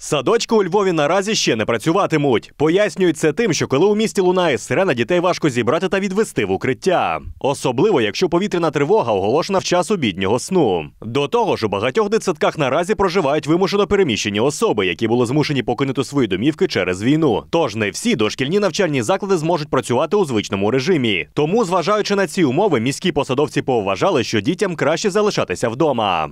Садочки у Львові наразі ще не працюватимуть. Пояснюють це тим, що коли у місті лунає сирена, дітей важко зібрати та відвести в укриття. Особливо, якщо повітряна тривога оголошена в час обіднього сну. До того ж, у багатьох дитсадках наразі проживають вимушено переміщені особи, які були змушені покинути свої домівки через війну. Тож не всі дошкільні навчальні заклади зможуть працювати у звичному режимі. Тому, зважаючи на ці умови, міські посадовці поважали, що дітям краще залишатися вдома.